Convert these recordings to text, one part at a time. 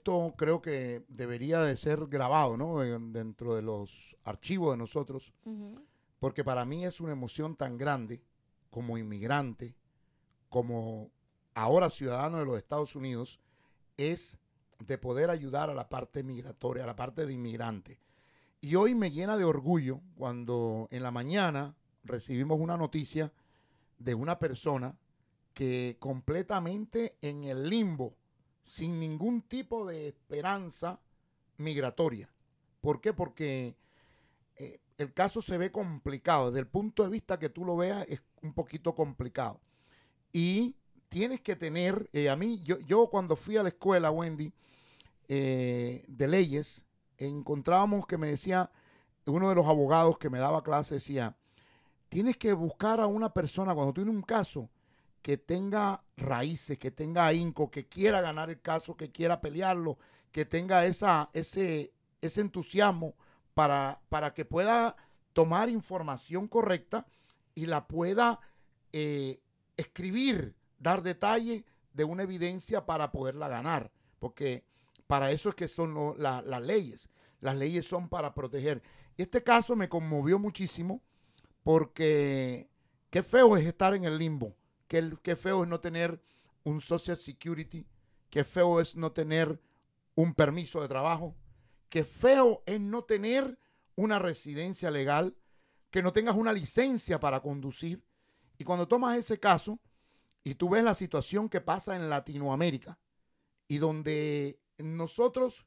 esto creo que debería de ser grabado, eh, Dentro de los archivos de nosotros, porque para mí es una emoción tan grande como inmigrante, como ahora ciudadano de los Estados Unidos, es de poder ayudar a la parte migratoria, a la parte de inmigrante. Y hoy me llena de orgullo cuando en la mañana recibimos una noticia de una persona que completamente en el limbo sin ningún tipo de esperanza migratoria. ¿Por qué? Porque eh, el caso se ve complicado. Desde el punto de vista que tú lo veas, es un poquito complicado. Y tienes que tener, eh, a mí, yo, cuando fui a la escuela, Wendy, eh, de leyes, encontrábamos que me decía, uno de los abogados que me daba clase decía, tienes que buscar a una persona, cuando tienes un caso, que tenga raíces, que tenga ahínco, que quiera ganar el caso, que quiera pelearlo, que tenga esa, ese, ese entusiasmo para, para que pueda tomar información correcta y la pueda eh, escribir, dar detalle de una evidencia para poderla ganar, porque para eso es que son las leyes. Las leyes son para proteger. este caso me conmovió muchísimo porque qué feo es estar en el limbo que, feo es no tener un Social Security, que feo es no tener un permiso de trabajo, que feo es no tener una residencia legal, que no tengas una licencia para conducir. Y cuando tomas ese caso y tú ves la situación que pasa en Latinoamérica y donde nosotros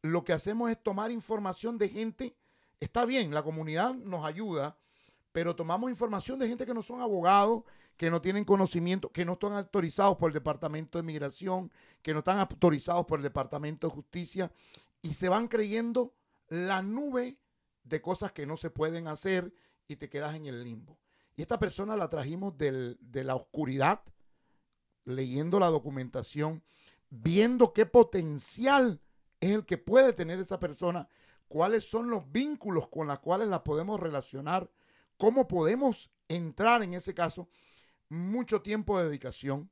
lo que hacemos es tomar información de gente, está bien, la comunidad nos ayuda, pero tomamos información de gente que no son abogados, que no tienen conocimiento, que no están autorizados por el Departamento de Migración, que no están autorizados por el Departamento de Justicia, y se van creyendo la nube de cosas que no se pueden hacer y te quedas en el limbo. Y esta persona la trajimos de la oscuridad, leyendo la documentación, viendo qué potencial es el que puede tener esa persona, cuáles son los vínculos con los cuales la podemos relacionar ¿Cómo podemos entrar en ese caso? Mucho tiempo de dedicación,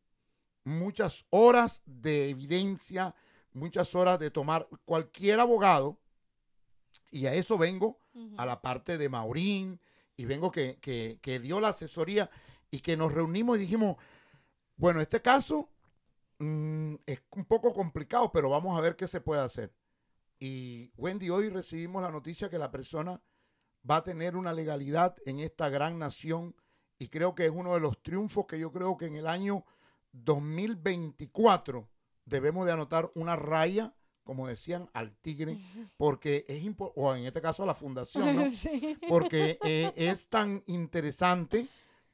muchas horas de evidencia, muchas horas de tomar cualquier abogado, y a eso vengo, a la parte de Maurín, y vengo que, dio la asesoría y que nos reunimos y dijimos, bueno, este caso mm, es un poco complicado, pero vamos a ver qué se puede hacer. Y Wendy, hoy recibimos la noticia que la persona va a tener una legalidad en esta gran nación y creo que es uno de los triunfos que yo creo que en el año 2024 debemos de anotar una raya, como decían, al tigre, porque es importante, o en este caso a la fundación, ¿no? porque eh, es tan interesante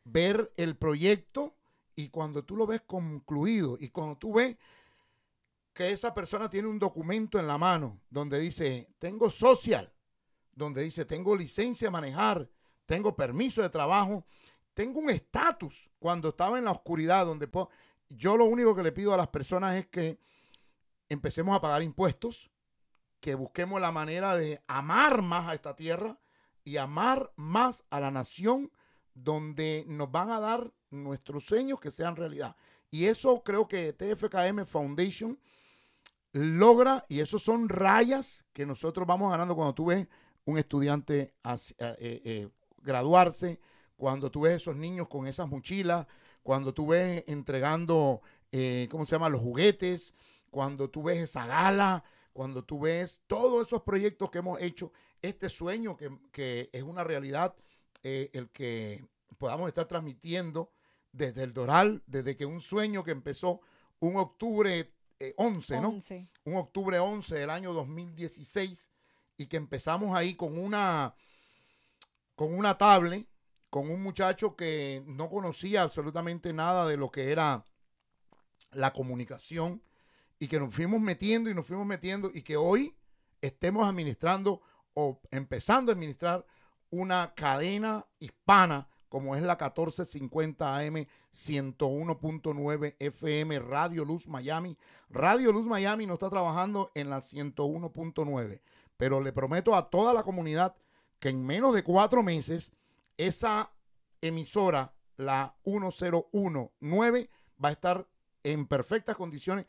ver el proyecto y cuando tú lo ves concluido y cuando tú ves que esa persona tiene un documento en la mano donde dice, tengo social, donde dice, tengo licencia a manejar, tengo permiso de trabajo, tengo un estatus cuando estaba en la oscuridad, donde yo lo único que le pido a las personas es que empecemos a pagar impuestos, que busquemos la manera de amar más a esta tierra y amar más a la nación donde nos van a dar nuestros sueños que sean realidad. Y eso creo que TFKM Foundation logra, y eso son rayas que nosotros vamos ganando cuando tú ves un estudiante eh, eh, eh, graduarse, cuando tú ves esos niños con esas mochilas, cuando tú ves entregando, ¿cómo se llama?, los juguetes, cuando tú ves esa gala, cuando tú ves todos esos proyectos que hemos hecho, este sueño que, es una realidad, el que podamos estar transmitiendo desde el Doral, desde que un sueño que empezó un octubre 11, ¿no? Un octubre 11 del año 2016, y que empezamos ahí con una, con una tablet, con un muchacho que no conocía absolutamente nada de lo que era la comunicación y que nos fuimos metiendo y nos fuimos metiendo y que hoy estemos administrando o empezando a administrar una cadena hispana como es la 1450 AM 101.9 FM Radio Luz Miami. Radio Luz Miami no está trabajando en la 101.9, pero le prometo a toda la comunidad que en menos de cuatro meses esa emisora, la 1019, va a estar en perfectas condiciones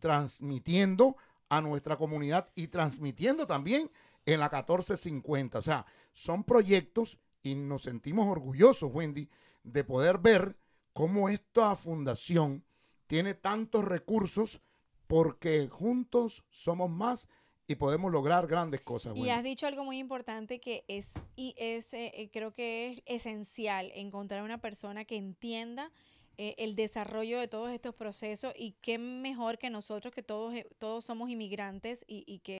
transmitiendo a nuestra comunidad y transmitiendo también en la 1450. O sea, son proyectos y nos sentimos orgullosos, Wendy, de poder ver cómo esta fundación tiene tantos recursos porque juntos somos más y podemos lograr grandes cosas. Y has dicho algo muy importante que es, y es eh, creo que es esencial encontrar una persona que entienda eh, el desarrollo de todos estos procesos y qué mejor que nosotros que todos, eh, todos somos inmigrantes y, y que...